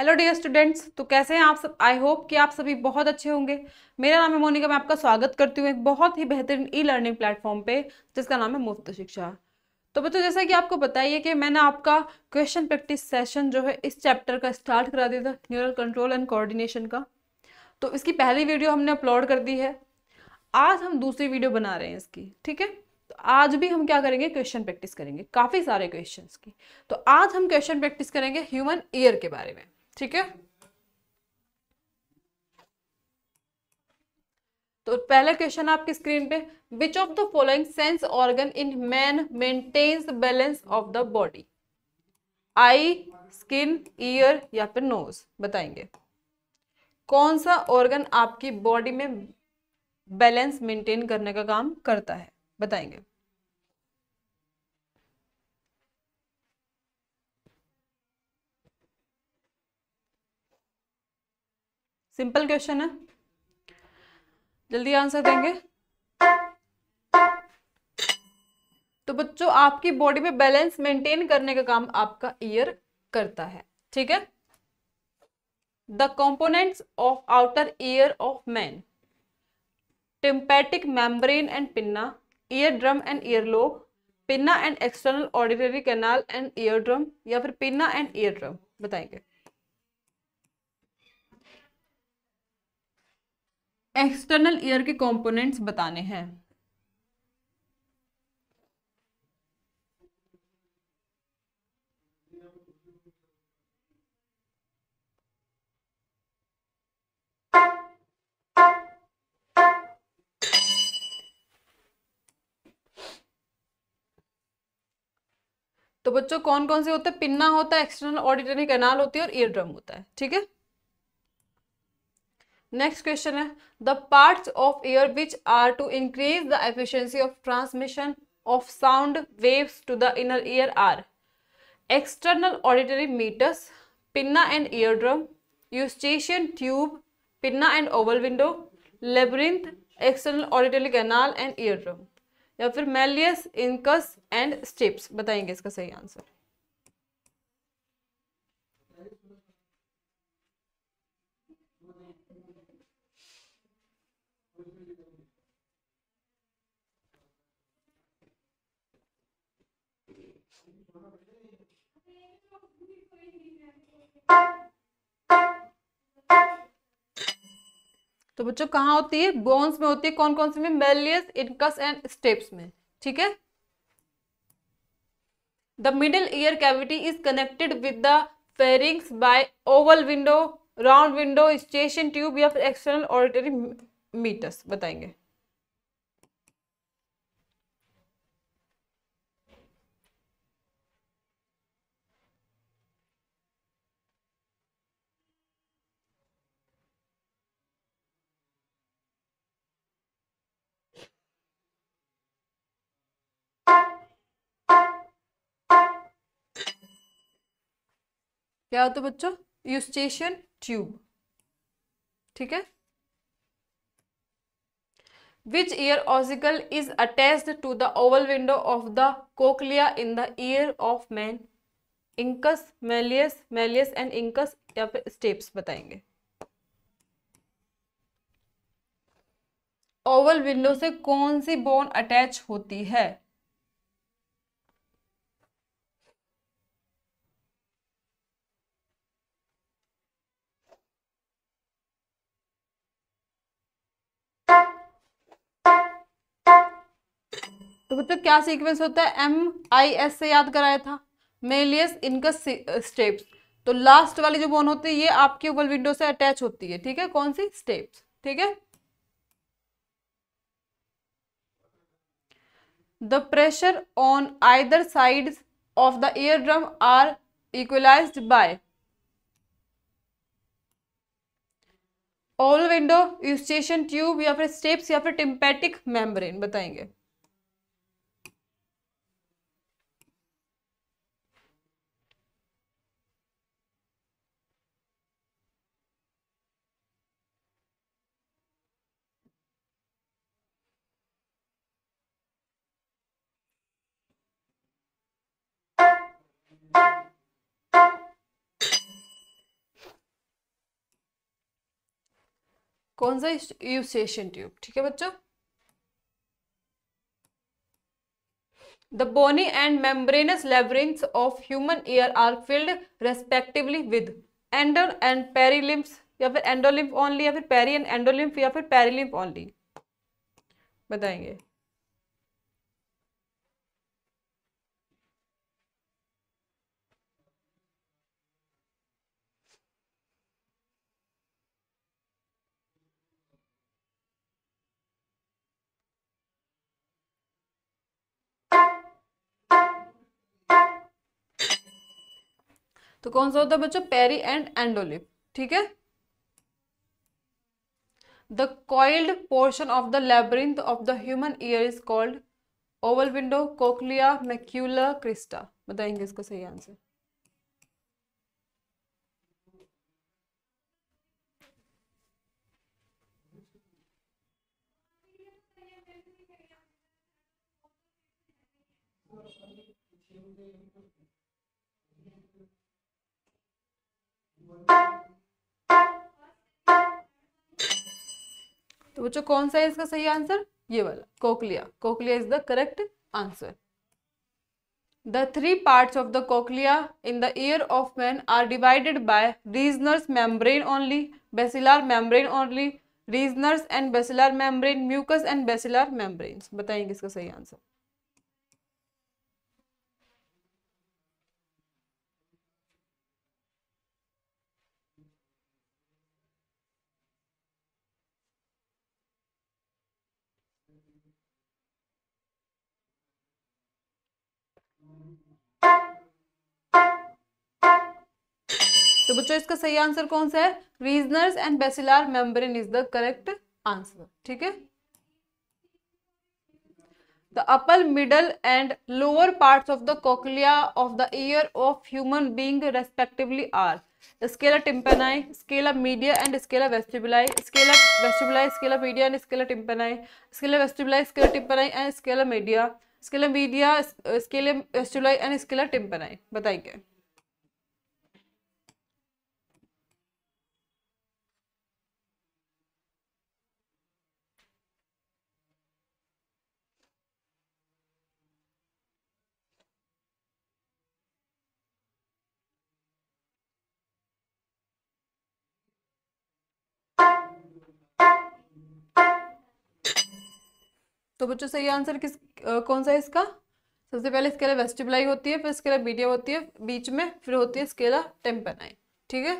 Hello dear students तो कैसे हैं आप सब आई होप कि आप सभी बहुत अच्छे होंगे मेरा नाम है मोनिका मैं आपका स्वागत करती हूँ एक बहुत ही बेहतरीन ई लर्निंग प्लेटफॉर्म पे जिसका नाम है मुफ्त शिक्षा तो बच्चों जैसा कि आपको बताइए कि मैंने आपका क्वेश्चन प्रैक्टिस सेशन जो है इस चैप्टर का स्टार्ट करा दिया था न्यूरल कंट्रोल एंड कोऑर्डिनेशन का तो इसकी पहली वीडियो हमने अपलोड कर दी है आज हम दूसरी वीडियो बना रहे हैं इसकी ठीक है तो आज भी हम क्या करेंगे क्वेश्चन प्रैक्टिस करेंगे काफ़ी सारे क्वेश्चंस की तो आज हम क्वेश्चन प्रैक्टिस करेंगे ह्यूमन ईयर के बारे में ठीक है तो पहला क्वेश्चन आपकी स्क्रीन पे which of the following sense organ in man maintains balance of the body eye skin ear या फिर नोज बताएंगे कौन सा ऑर्गन आपकी बॉडी में बैलेंस मेंटेन करने का काम करता है बताएंगे सिंपल क्वेश्चन है जल्दी आंसर देंगे तो बच्चों आपकी बॉडी में बैलेंस मेंटेन करने का काम आपका ईयर करता है ठीक है the components of outer ear of man tympanic membrane and pinna eardrum and earlobe pinna and external auditory canal and eardrum या फिर पिन्ना एंड ईयर ड्रम बताएंगे एक्सटर्नल ईयर के components बताने हैं तो बच्चों कौन कौन से होते हैं पिन्ना होता है एक्सटर्नल ऑडिटरी कैनाल होती है और ईयर ड्रम होता है ठीक है नेक्स्ट क्वेश्चन है the parts of ear which are to increase the efficiency of transmission of sound waves to the inner ear are external auditory meatus pinna and eardrum Eustachian tube pinna and oval window labyrinth external auditory canal and eardrum या फिर malleus incus and tips बताएंगे इसका सही answer तो बच्चों कहाँ होती है बोन्स में होती है कौन कौन सी में मेलियस इनकस एंड स्टेप्स में ठीक है the middle ear cavity is connected with the pharynx by oval window round window Eustachian tube या फिर एक्सटर्नल ऑडिटरी मीटर्स बताएंगे क्या होता है बच्चों यूस्टेशियन ट्यूब ठीक है which ear ossicle is attach to the oval window of the cochlea in the ear of man incus malleus malleus and incus या फिर स्टेप्स बताएंगे ओवल विंडो से कौन सी बोन अटैच होती है तो बच्चों क्या सीक्वेंस होता है एम आई एस से याद कराया था मेलियस इनका स्टेप्स तो लास्ट वाली जो बोन होती है ये आपके ओवल विंडो से अटैच होती है ठीक है कौन सी स्टेप्स ठीक है the pressure on either side of the ear drum are equalise by oval window Eustachian tube या फिर स्टेप्स या फिर टिम्पेटिक मेम्ब्रेन बताएंगे कौन सा यूसेशियन ट्यूब ठीक है बच्चों the bony and membranous labyrinths of human ear are filled respectively with endo and perilymph या फिर एंडोलिम्फ ओनली या फिर पेरी एंड एंडोलिम्फ या फिर पेरीलिम्फ ओनली बताएंगे तो कौन सा होता है बच्चों पेरी एंड एंडोलिप ठीक है the coiled portion of the labyrinth of the human ear is called oval window cochlea macula crista बताएंगे इसको सही आंसर तो बच्चों कौन सा है इसका सही आंसर ये वाला cochlea cochlea is the correct answer the three part of the cochlea in the ear of man are divided by Reissner's membrane only basilar membrane only Reissner's and basilar membrane mucus and basilar membrane बताएंगे इसका सही answer तो बच्चों इसका सही answer कौन सा है Reissner's and basilar membrane is the correct answer ठीक है the upper middle and lower part of the cochlea of the ear of human being respectively are scala tympani scala media and scala vestibuli scala vestibuli scala media and scala tympani scala vestibuli scala tympani and scala media scala media scala vestibuli and scala tympani बताएंगे तो बच्चों सही answer किस आ, कौन सा है इसका सबसे पहले स्केला वेस्टिबलाई होती है फिर स्केला मीडियम होती है बीच में फिर होती है स्केला टेम्पेनाइन ठीक है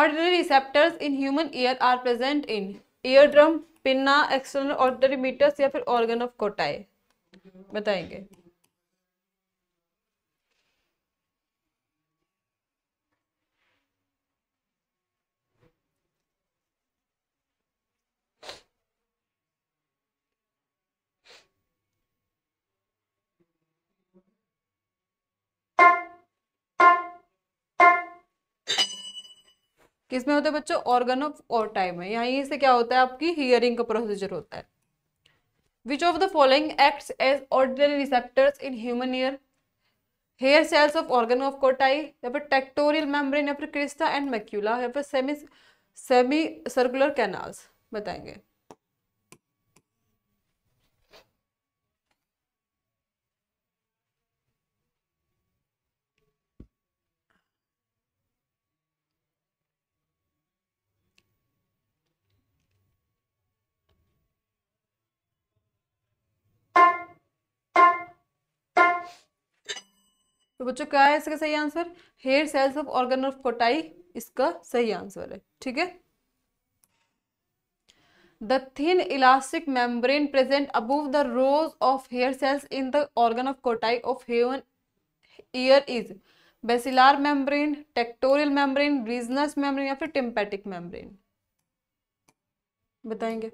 auditory receptors in human ear are present in ear drum pinna external auditory meatus या फिर ऑर्गन ऑफ कोटाई बताएंगे किस में होता है बच्चों ऑर्गन ऑफ और टाइम में यहाँ से क्या होता है आपकी हियरिंग का प्रोसीजर होता है which of the following acts as auditory receptors in human ear hair cells of organ of Corti या फिर टेक्टोरियल मेम्ब्रेन या फिर क्रिस्टा एंड मैक्यूला या फिर सेमी सेमी सर्कुलर कैनाल्स बताएंगे तो बच्चों क्या है इसका सही answer hair cells of organ of Corti इसका सही आंसर है ठीक है the thin elastic membrane present above the rows of hair cells in the organ of Corti of human ear is basilar membrane tectorial membrane Reissner's membrane या फिर टिम्पेटिक membrane बताएंगे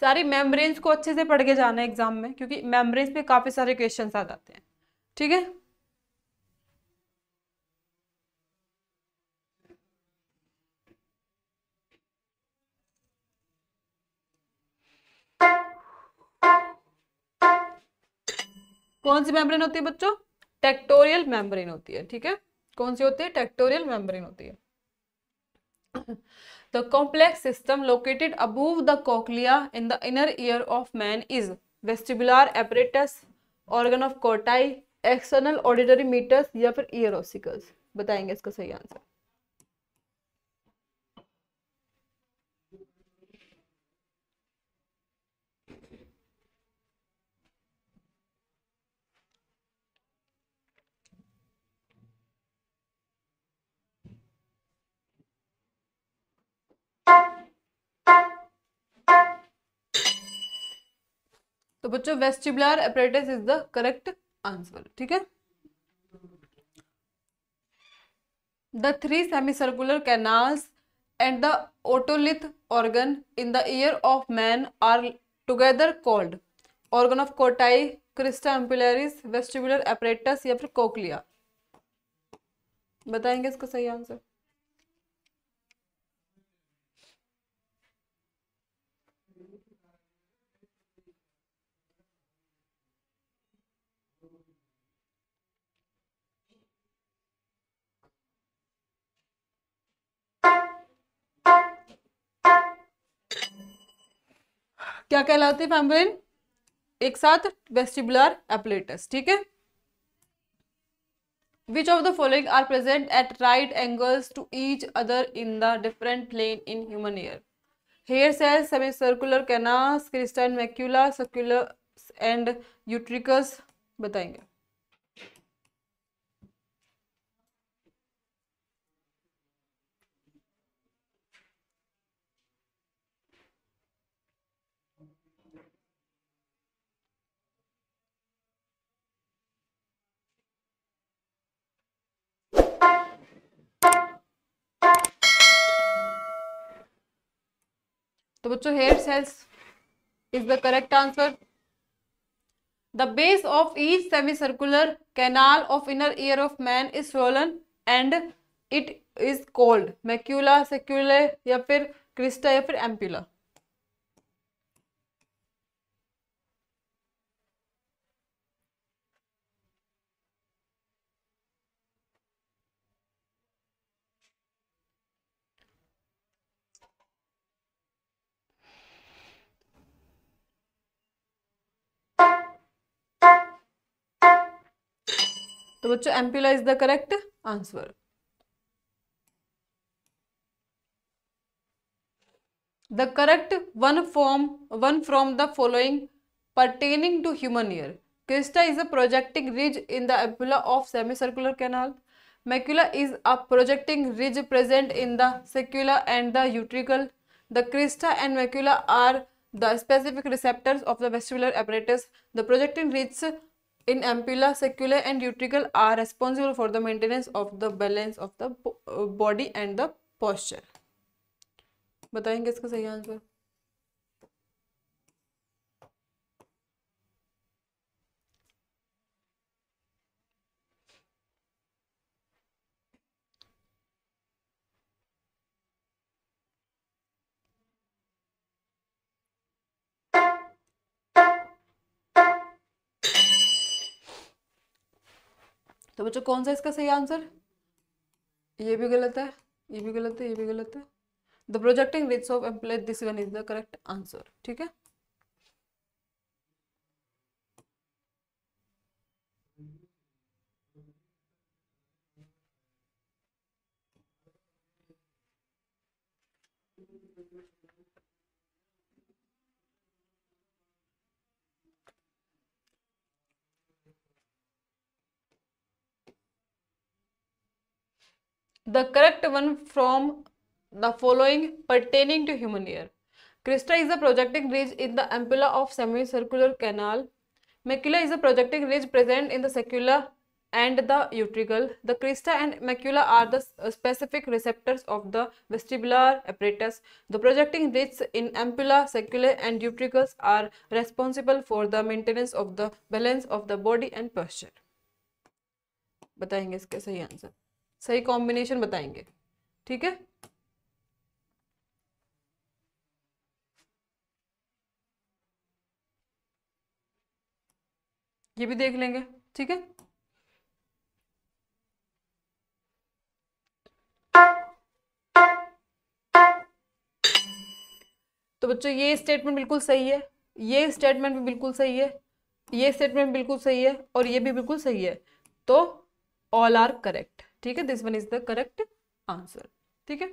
सारी membranes को अच्छे से पढ़ के जाना है एग्जाम में क्योंकि मेम्ब्रेन्स पे काफ़ी सारे क्वेश्चन आ जाते हैं ठीक है कौन सी मेम्ब्रेन होती है बच्चों टेक्टोरियल मेम्ब्रेन होती है ठीक है कौन सी होती है टेक्टोरियल मेम्ब्रेन होती है the complex system located above the cochlea in the inner ear of man is vestibular apparatus organ of Corti external auditory meatus या फिर ईयर ऑसिकल्स बताएंगे इसका सही आंसर तो बच्चों vestibular apparatus is the correct answer ठीक है the three semi circular canals and the otolith organ in the ear of man are together called organ of Corti crista ampullaris vestibular apparatus या फिर cochlea बताएंगे इसका सही answer क्या कहलाते हैं फेम्ब्रेन एक साथ वेस्टिबुलर एपलेटस ठीक है which of the following are present at right angles to each other in the different plane in human ear hair cells semi circular canals crista macula saccule and utricles बताएंगे तो बच्चों hair cells is the correct answer the base of each semi circular canal of inner ear of man is swollen and it is called macula saccule या फिर crista या फिर ampulla तो बच्चों एम्पिला is the correct answer the correct one form one from the following pertaining to human ear crista is a projecting ridge in the ampulla of semi circular canal macula is a projecting ridge present in the saccule and the utricle the crista and macula are the specific receptors of the vestibular apparatus the projecting ridge in ampulla saccule and utricle are responsible for the maintenance of the balance of the body and the posture बताएंगे इसका सही answer तो बच्चों कौन सा इसका सही answer ये भी गलत है ये भी गलत है ये भी गलत है the projecting ridges of ampulla this one is the correct answer ठीक है the correct one from the following pertaining to human ear. Crista is a projecting ridge in the ampulla of semicircular canal. Macula is a projecting ridge present in the saccula and the utricle. The crista and macula are the uh, specific receptors of the vestibular apparatus. The projecting ridges in ampulla, saccula and utricles are responsible for the maintenance of the balance of the body and posture. बताएंगे इसका सही answer सही combination बताएंगे ठीक है ये भी देख लेंगे ठीक है तो बच्चों ये स्टेटमेंट बिल्कुल सही है ये स्टेटमेंट भी बिल्कुल सही है ये स्टेटमेंट बिल्कुल सही है और ये भी बिल्कुल सही है तो ऑल आर करेक्ट ठीक है this one is the correct answer ठीक है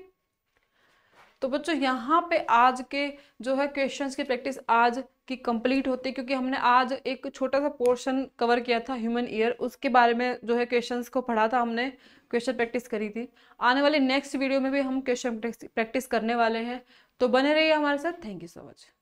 तो बच्चों यहाँ पे आज के जो है क्वेश्चंस की प्रैक्टिस आज की कंप्लीट होती है क्योंकि हमने आज एक छोटा सा पोर्शन कवर किया था ह्यूमन ईयर उसके बारे में जो है क्वेश्चंस को पढ़ा था हमने क्वेश्चन प्रैक्टिस करी थी आने वाले नेक्स्ट वीडियो में भी हम क्वेश्चन प्रैक्टिस करने वाले हैं तो बने रहिए हमारे साथ थैंक यू सो मच